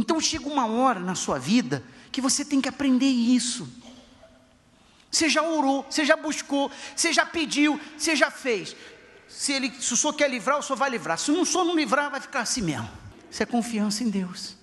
Então chega uma hora na sua vida que você tem que aprender isso. Você já orou, você já buscou, você já pediu, você já fez. Se, ele, se o senhor quer livrar, o senhor vai livrar. Se não, o senhor não livrar, vai ficar assim mesmo. Isso é confiança em Deus.